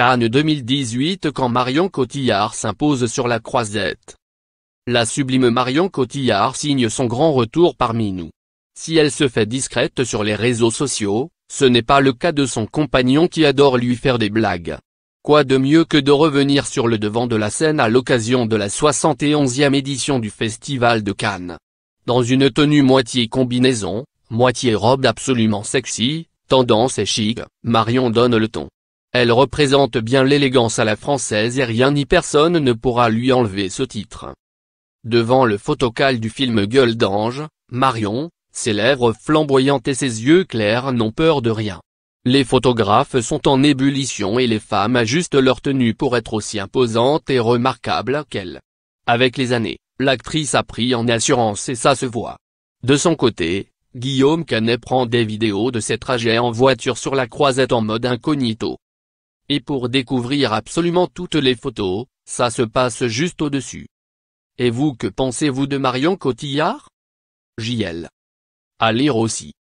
Cannes 2018 quand Marion Cotillard s'impose sur la croisette. La sublime Marion Cotillard signe son grand retour parmi nous. Si elle se fait discrète sur les réseaux sociaux, ce n'est pas le cas de son compagnon qui adore lui faire des blagues. Quoi de mieux que de revenir sur le devant de la scène à l'occasion de la 71e édition du Festival de Cannes. Dans une tenue moitié combinaison, moitié robe absolument sexy, tendance et chic, Marion donne le ton. Elle représente bien l'élégance à la française et rien ni personne ne pourra lui enlever ce titre. Devant le photocal du film Gueule d'ange, Marion, ses lèvres flamboyantes et ses yeux clairs n'ont peur de rien. Les photographes sont en ébullition et les femmes ajustent leur tenue pour être aussi imposantes et remarquables qu'elles. Avec les années, l'actrice a pris en assurance et ça se voit. De son côté, Guillaume Canet prend des vidéos de ses trajets en voiture sur la croisette en mode incognito. Et pour découvrir absolument toutes les photos, ça se passe juste au-dessus. Et vous que pensez-vous de Marion Cotillard JL. À lire aussi.